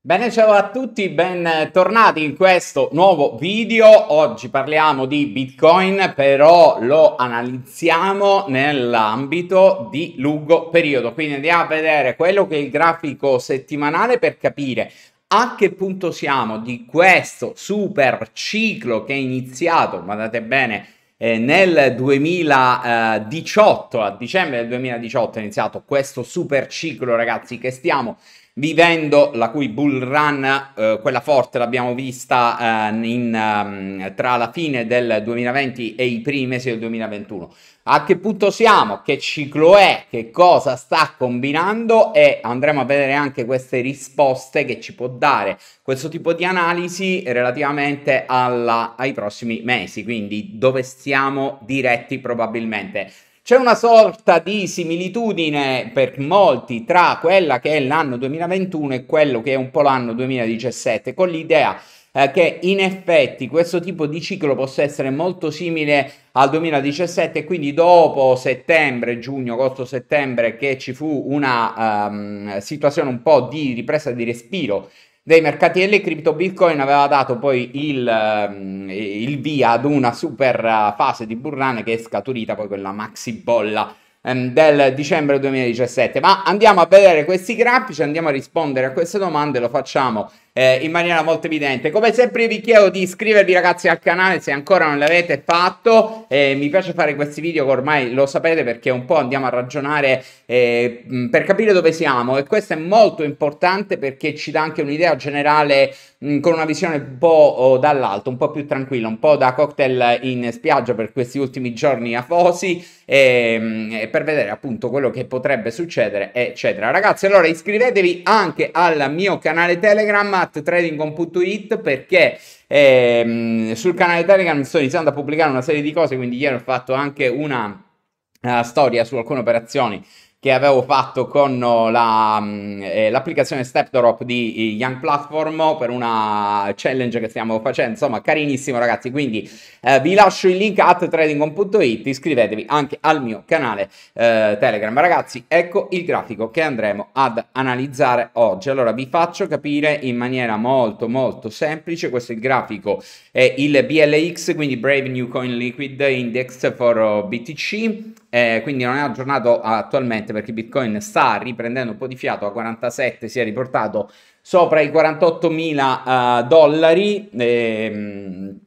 Bene, ciao a tutti, bentornati eh, in questo nuovo video. Oggi parliamo di Bitcoin, però lo analizziamo nell'ambito di lungo periodo. Quindi andiamo a vedere quello che è il grafico settimanale per capire a che punto siamo di questo super ciclo che è iniziato, guardate bene, eh, nel 2018, a dicembre del 2018 è iniziato questo super ciclo, ragazzi, che stiamo vivendo la cui bull run, eh, quella forte l'abbiamo vista eh, in, um, tra la fine del 2020 e i primi mesi del 2021. A che punto siamo? Che ciclo è? Che cosa sta combinando? E andremo a vedere anche queste risposte che ci può dare questo tipo di analisi relativamente alla, ai prossimi mesi, quindi dove stiamo diretti probabilmente. C'è una sorta di similitudine per molti tra quella che è l'anno 2021 e quello che è un po' l'anno 2017, con l'idea eh, che in effetti questo tipo di ciclo possa essere molto simile al 2017, quindi dopo settembre, giugno, agosto, settembre, che ci fu una um, situazione un po' di ripresa di respiro dei mercati delle cripto, Bitcoin aveva dato poi il, ehm, il, via ad una super eh, fase di burrane che è scaturita poi quella maxi bolla ehm, del dicembre 2017. Ma andiamo a vedere questi grafici, andiamo a rispondere a queste domande, lo facciamo eh, in maniera molto evidente. Come sempre vi chiedo di iscrivervi ragazzi al canale se ancora non l'avete fatto, eh, mi piace fare questi video che ormai lo sapete perché un po' andiamo a ragionare eh, per capire dove siamo e questo è molto importante perché ci dà anche un'idea generale mh, con una visione un po' oh, dall'alto, un po' più tranquilla, un po' da cocktail in spiaggia per questi ultimi giorni a Fosi ehm, e, per vedere appunto quello che potrebbe succedere eccetera. Ragazzi allora iscrivetevi anche al mio canale Telegram at tradingcom.it perché ehm, sul canale Telegram sto iniziando a pubblicare una serie di cose, quindi ieri ho fatto anche una uh, storia su alcune operazioni che avevo fatto con uh, la, mm, eh, l'applicazione Stepdrop di eh, Young Platform per una challenge che stiamo facendo, insomma carinissimo ragazzi, quindi eh, vi lascio il link at tradingcom.it, iscrivetevi anche al mio canale eh, Telegram. Ragazzi, ecco il grafico che andremo ad analizzare oggi. Allora vi faccio capire in maniera molto molto semplice, questo è il grafico, è il BLX, quindi Brave New Coin Liquid Index for uh, BTC eh, quindi non è aggiornato attualmente perché Bitcoin sta riprendendo un po' di fiato a 47, si è riportato sopra i 48 mila uh, dollari. Ehm,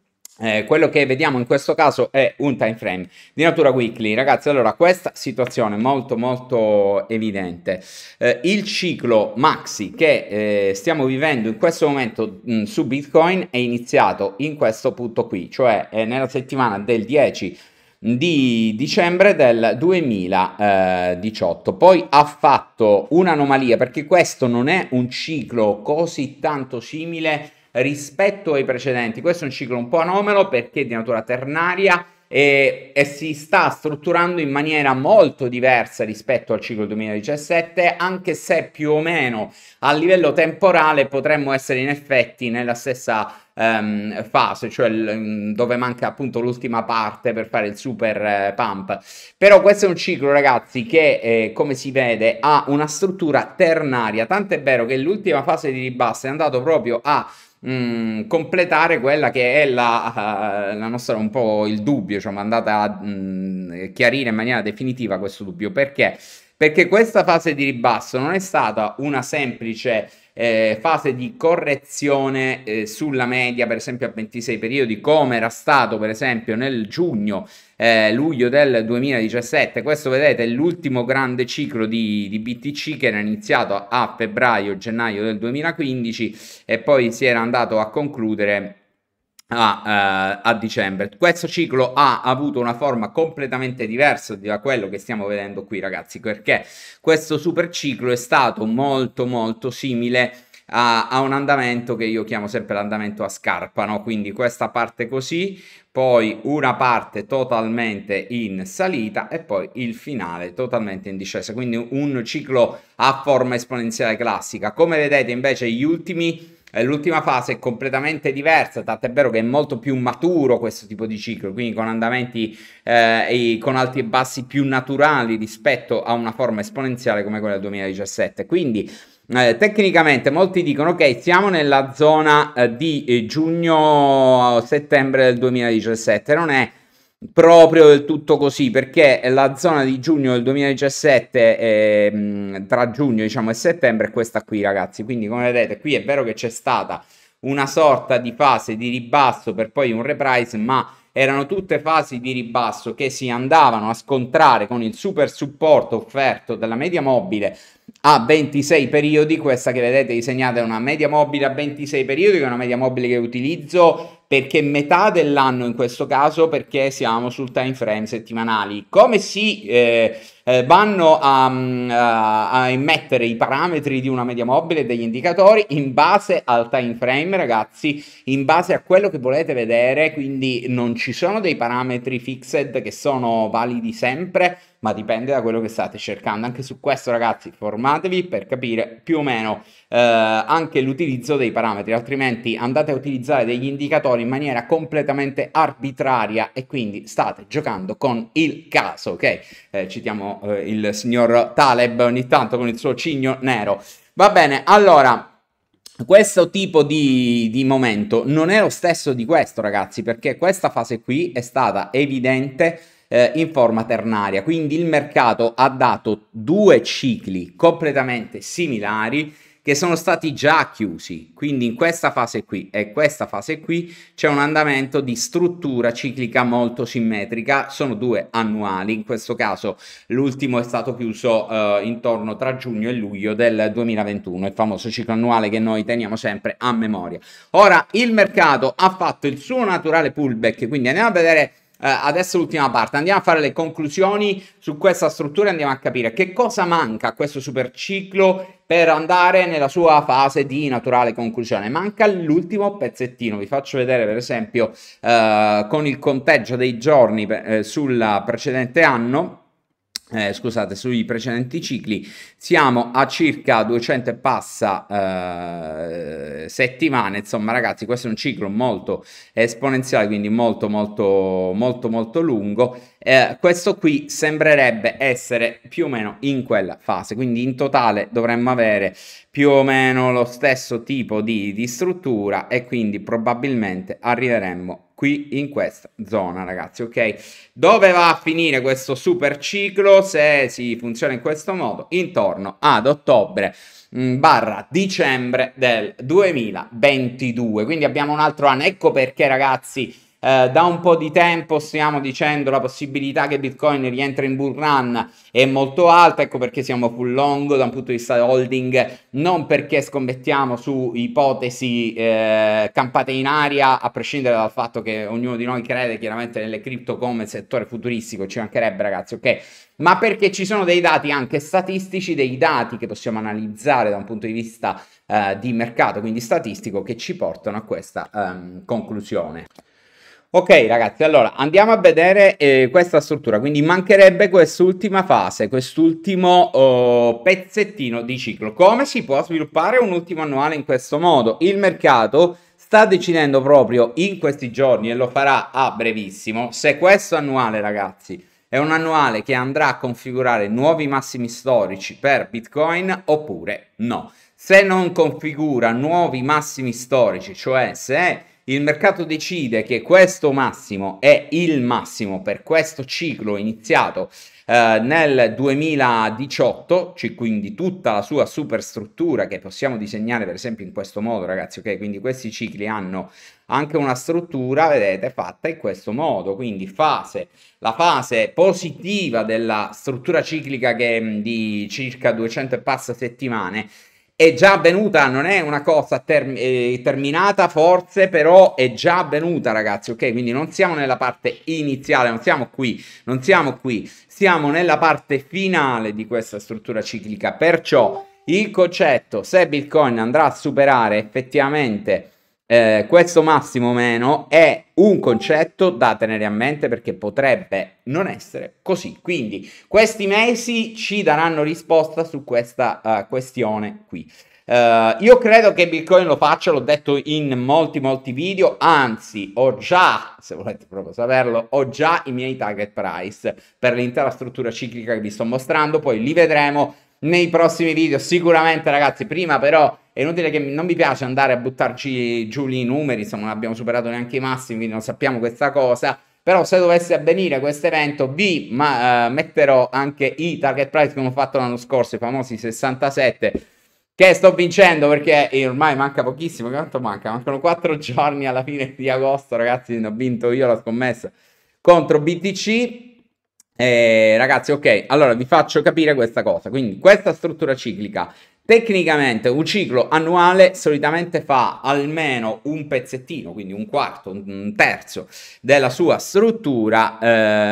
eh, quello che vediamo in questo caso è un time frame di natura weekly. Ragazzi, allora questa situazione è molto molto evidente. Eh, il ciclo maxi che eh, stiamo vivendo in questo momento mh, mm, su Bitcoin è iniziato in questo punto qui, cioè eh, nella settimana del 10 di dicembre del 2018. Eh, Poi ha fatto un'anomalia perché questo non è un ciclo così tanto simile rispetto ai precedenti. Questo è un ciclo un po' anomalo perché di natura ternaria e, e, si sta strutturando in maniera molto diversa rispetto al ciclo 2017, anche se più o meno a livello temporale potremmo essere in effetti nella stessa um, fase, cioè l, mm, dove manca appunto l'ultima parte per fare il super eh, pump. Però questo è un ciclo, ragazzi, che eh, come si vede ha una struttura ternaria, tant'è vero che l'ultima fase di ribasso è andato proprio a Mm, completare quella che è la, eh, la, nostra un po' il dubbio, cioè andata a mh, mm, chiarire in maniera definitiva questo dubbio. Perché? Perché questa fase di ribasso non è stata una semplice eh, fase di correzione eh, sulla media, per esempio a 26 periodi, come era stato per esempio nel giugno, eh, luglio del 2017. Questo vedete è l'ultimo grande ciclo di, di BTC che era iniziato a febbraio, gennaio del 2015 e poi si era andato a concludere a, uh, a, dicembre. Questo ciclo ha avuto una forma completamente diversa da quello che stiamo vedendo qui, ragazzi, perché questo super ciclo è stato molto molto simile a, a un andamento che io chiamo sempre l'andamento a scarpa, no? Quindi questa parte così, poi una parte totalmente in salita e poi il finale totalmente in discesa. Quindi un ciclo a forma esponenziale classica. Come vedete invece gli ultimi L'ultima fase è completamente diversa, tant'è vero che è molto più maturo questo tipo di ciclo, quindi con andamenti eh, con alti e bassi più naturali rispetto a una forma esponenziale come quella del 2017. Quindi eh, tecnicamente molti dicono ok, siamo nella zona eh, di eh, giugno-settembre del 2017, non è proprio del tutto così perché la zona di giugno del 2017 eh, tra giugno diciamo, e settembre è questa qui ragazzi quindi come vedete qui è vero che c'è stata una sorta di fase di ribasso per poi un reprise ma erano tutte fasi di ribasso che si andavano a scontrare con il super supporto offerto dalla media mobile a 26 periodi questa che vedete disegnata è una media mobile a 26 periodi che è una media mobile che utilizzo perché metà dell'anno in questo caso perché siamo sul time frame settimanali. Come si... Eh, eh, vanno a, mm, eh, a, immettere i parametri di una media mobile, degli indicatori in base al time frame, ragazzi, in base a quello che volete vedere, quindi non ci sono dei parametri fixed che sono validi sempre, ma dipende da quello che state cercando. Anche su questo, ragazzi, formatevi per capire più o meno eh, anche l'utilizzo dei parametri, altrimenti andate a utilizzare degli indicatori in maniera completamente arbitraria e quindi state giocando con il caso, ok? Eh, citiamo eh, il signor Taleb ogni tanto con il suo cigno nero. Va bene, allora, questo tipo di, di, momento non è lo stesso di questo, ragazzi, perché questa fase qui è stata evidente eh, in forma ternaria, quindi il mercato ha dato due cicli completamente similari che sono stati già chiusi. Quindi in questa fase qui e questa fase qui c'è un andamento di struttura ciclica molto simmetrica, sono due annuali, in questo caso l'ultimo è stato chiuso eh, intorno tra giugno e luglio del 2021, il famoso ciclo annuale che noi teniamo sempre a memoria. Ora il mercato ha fatto il suo naturale pullback, quindi andiamo a vedere eh, adesso l'ultima parte, andiamo a fare le conclusioni su questa struttura e andiamo a capire che cosa manca a questo super ciclo per andare nella sua fase di naturale conclusione. Manca l'ultimo pezzettino, vi faccio vedere per esempio eh, con il conteggio dei giorni eh, sul precedente anno eh, scusate, sui precedenti cicli siamo a circa 200 e passa eh, settimane, insomma ragazzi questo è un ciclo molto esponenziale, quindi molto molto molto molto lungo, eh, questo qui sembrerebbe essere più o meno in quella fase, quindi in totale dovremmo avere più o meno lo stesso tipo di, di struttura e quindi probabilmente arriveremmo qui in questa zona ragazzi ok dove va a finire questo super ciclo se si funziona in questo modo intorno ad ottobre mm, barra dicembre del 2022 quindi abbiamo un altro anno ecco perché ragazzi eh, da un po' di tempo stiamo dicendo la possibilità che Bitcoin rientri in bull run è molto alta, ecco perché siamo full long da un punto di vista holding, non perché scommettiamo su ipotesi eh, campate in aria, a prescindere dal fatto che ognuno di noi crede chiaramente nelle cripto come settore futuristico, ci mancherebbe ragazzi, ok? ma perché ci sono dei dati anche statistici, dei dati che possiamo analizzare da un punto di vista eh, di mercato, quindi statistico, che ci portano a questa ehm, conclusione. Ok ragazzi, allora andiamo a vedere eh, questa struttura, quindi mancherebbe quest'ultima fase, quest'ultimo oh, pezzettino di ciclo. Come si può sviluppare un ultimo annuale in questo modo? Il mercato sta decidendo proprio in questi giorni e lo farà a brevissimo se questo annuale ragazzi è un annuale che andrà a configurare nuovi massimi storici per Bitcoin oppure no. Se non configura nuovi massimi storici, cioè se il mercato decide che questo massimo è il massimo per questo ciclo iniziato eh, nel 2018, quindi tutta la sua superstruttura che possiamo disegnare per esempio in questo modo ragazzi, ok? Quindi questi cicli hanno anche una struttura, vedete, fatta in questo modo, quindi fase, la fase positiva della struttura ciclica che di circa 200 e passa settimane è già avvenuta, non è una cosa term eh, terminata forse, però è già avvenuta ragazzi, ok? Quindi non siamo nella parte iniziale, non siamo qui, non siamo qui, siamo nella parte finale di questa struttura ciclica, perciò il concetto se Bitcoin andrà a superare effettivamente eh, questo massimo o meno è un concetto da tenere a mente perché potrebbe non essere così. Quindi questi mesi ci daranno risposta su questa uh, questione qui. Uh, io credo che Bitcoin lo faccia, l'ho detto in molti molti video, anzi ho già, se volete proprio saperlo, ho già i miei target price per l'intera struttura ciclica che vi sto mostrando, poi li vedremo nei prossimi video sicuramente ragazzi, prima però è inutile che non mi piace andare a buttarci giù lì i numeri, insomma non abbiamo superato neanche i massimi, quindi non sappiamo questa cosa. Però se dovesse avvenire questo evento vi ma, eh, metterò anche i target price come ho fatto l'anno scorso, i famosi 67 che sto vincendo perché ormai manca pochissimo, quanto manca? Mancano 4 giorni alla fine di agosto ragazzi, ne ho vinto io la scommessa contro BTC. Eh, ragazzi, ok, allora vi faccio capire questa cosa. Quindi, questa struttura ciclica Tecnicamente un ciclo annuale solitamente fa almeno un pezzettino, quindi un quarto, un terzo della sua struttura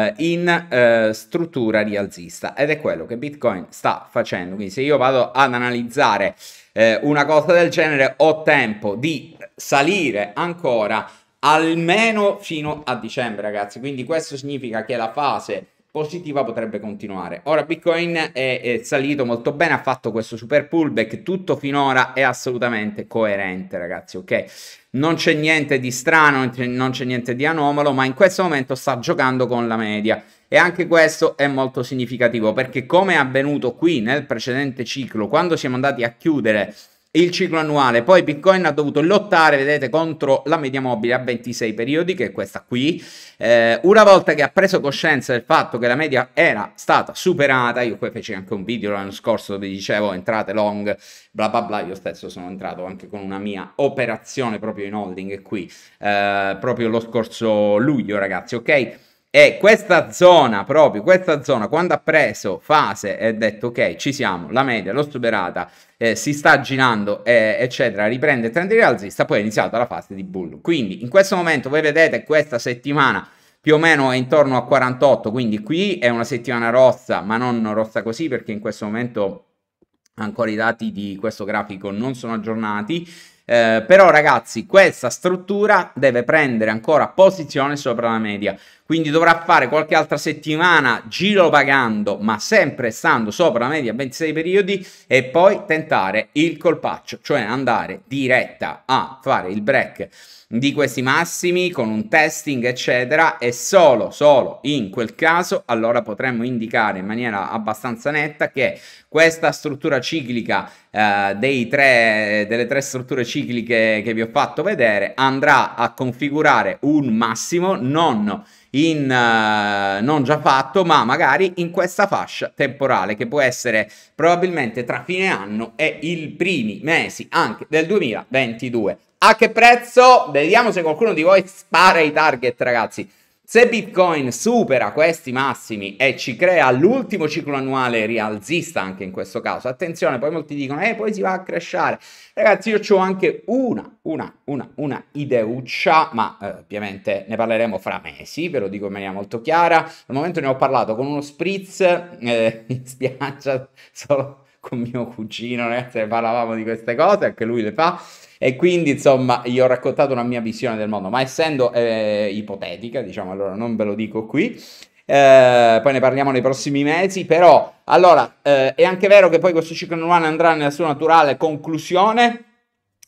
eh, in eh, struttura rialzista ed è quello che Bitcoin sta facendo. Quindi se io vado ad analizzare eh, una cosa del genere ho tempo di salire ancora almeno fino a dicembre ragazzi, quindi questo significa che la fase positiva potrebbe continuare. Ora Bitcoin è, è, salito molto bene, ha fatto questo super pullback, tutto finora è assolutamente coerente ragazzi, ok? Non c'è niente di strano, non c'è niente di anomalo, ma in questo momento sta giocando con la media e anche questo è molto significativo perché come è avvenuto qui nel precedente ciclo, quando siamo andati a chiudere il ciclo annuale. Poi Bitcoin ha dovuto lottare, vedete, contro la media mobile a 26 periodi, che è questa qui. Eh, una volta che ha preso coscienza del fatto che la media era stata superata, io poi feci anche un video l'anno scorso dove dicevo oh, entrate long, bla bla bla, io stesso sono entrato anche con una mia operazione proprio in holding qui, eh, proprio lo scorso luglio, ragazzi, ok? E questa zona, proprio questa zona, quando ha preso fase e ha detto ok, ci siamo, la media l'ho superata, eh, si sta aggirando, eh, eccetera, riprende il trend rialzista, poi è iniziata la fase di bull. Quindi in questo momento voi vedete questa settimana più o meno è intorno a 48, quindi qui è una settimana rossa, ma non rossa così perché in questo momento ancora i dati di questo grafico non sono aggiornati. Eh, però ragazzi questa struttura deve prendere ancora posizione sopra la media quindi dovrà fare qualche altra settimana giro pagando, ma sempre stando sopra la media 26 periodi e poi tentare il colpaccio, cioè andare diretta a fare il break di questi massimi con un testing eccetera e solo solo in quel caso allora potremmo indicare in maniera abbastanza netta che questa struttura ciclica eh, dei tre, delle tre strutture cicliche che vi ho fatto vedere andrà a configurare un massimo non in uh, non già fatto, ma magari in questa fascia temporale che può essere probabilmente tra fine anno e i primi mesi anche del 2022. A che prezzo? Vediamo se qualcuno di voi spara i target, ragazzi. Se Bitcoin supera questi massimi e ci crea l'ultimo ciclo annuale rialzista anche in questo caso, attenzione, poi molti dicono, eh, poi si va a crescere. Ragazzi, io ho anche una, una, una, una ideuccia, ma eh, ovviamente ne parleremo fra mesi, ve lo dico in maniera molto chiara. Al momento ne ho parlato con uno spritz eh, in spiaggia, solo con mio cugino, ragazzi, parlavamo di queste cose, anche lui le fa. E quindi, insomma, gli ho raccontato una mia visione del mondo, ma essendo eh, ipotetica, diciamo, allora non ve lo dico qui. Eh, poi ne parliamo nei prossimi mesi, però allora eh, è anche vero che poi questo ciclo annuale andrà nella sua naturale conclusione,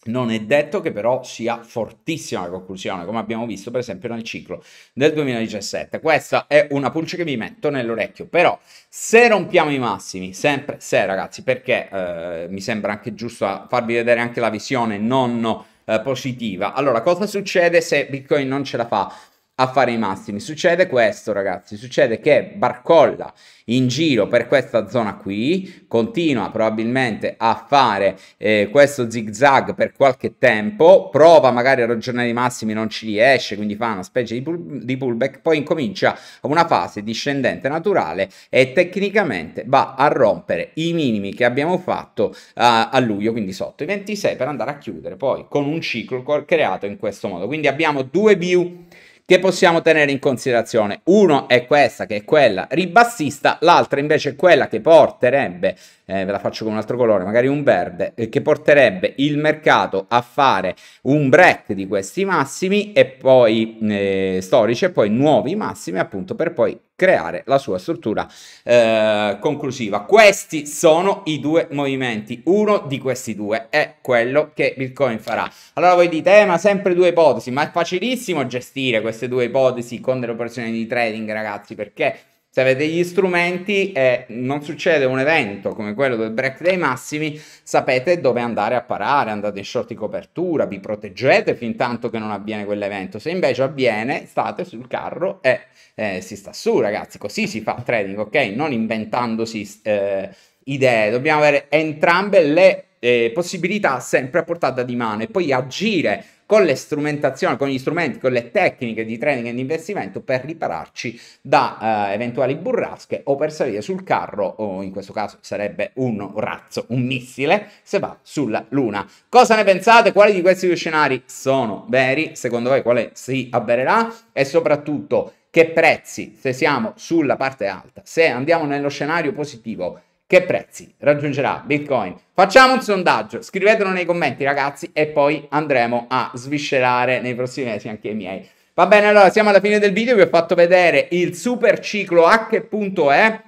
non è detto che però sia fortissima la conclusione, come abbiamo visto per esempio nel ciclo del 2017. Questa è una pulce che vi metto nell'orecchio, però se rompiamo i massimi, sempre se ragazzi, perché eh, mi sembra anche giusto farvi vedere anche la visione non eh, positiva. Allora, cosa succede se Bitcoin non ce la fa? a fare i massimi. Succede questo, ragazzi. Succede che barcolla in giro per questa zona qui, continua probabilmente a fare eh, questo zigzag per qualche tempo, prova magari a ragionare i massimi, non ci riesce, quindi fa una specie di, pull- di pullback, poi incomincia una fase discendente naturale e tecnicamente va a rompere i minimi che abbiamo fatto uh, a luglio, quindi sotto i 26 per andare a chiudere poi con un ciclo creato in questo modo. Quindi abbiamo due view che possiamo tenere in considerazione. Uno è questa, che è quella ribassista, l'altra invece è quella che porterebbe eh, ve la faccio con un altro colore, magari un verde, eh, che porterebbe il mercato a fare un break di questi massimi e poi eh, storici e poi nuovi massimi appunto per poi creare la sua struttura eh, conclusiva. Questi sono i due movimenti. Uno di questi due è quello che Bitcoin farà. Allora voi dite, eh, ma sempre due ipotesi, ma è facilissimo gestire queste due ipotesi con delle operazioni di trading, ragazzi, perché se avete gli strumenti e non succede un evento come quello del break dei massimi, sapete dove andare a parare, andate in short di copertura, vi proteggete fin tanto che non avviene quell'evento. Se invece avviene, state sul carro e eh, si sta su, ragazzi. Così si fa trading, ok? Non inventandosi eh, idee. Dobbiamo avere entrambe le eh, possibilità sempre a portata di mano e poi agire con le strumentazioni, con gli strumenti, con le tecniche di trading e di investimento per ripararci da eh, eventuali burrasche o per salire sul carro, o in questo caso sarebbe un razzo, un missile, se va sulla Luna. Cosa ne pensate? Quali di questi due scenari sono veri? Secondo voi quale si avvererà? E soprattutto che prezzi, se siamo sulla parte alta, se andiamo nello scenario positivo, che prezzi raggiungerà Bitcoin? Facciamo un sondaggio, scrivetelo nei commenti ragazzi e poi andremo a sviscerare nei prossimi mesi anche i miei. Va bene, allora siamo alla fine del video, vi ho fatto vedere il super ciclo H.E,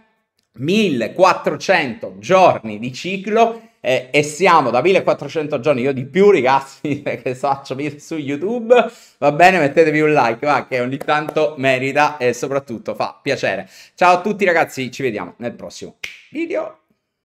1400 giorni di ciclo eh, e siamo da 1400 giorni, io di più ragazzi che faccio su YouTube, va bene mettetevi un like va, che ogni tanto merita e soprattutto fa piacere. Ciao a tutti ragazzi, ci vediamo nel prossimo video.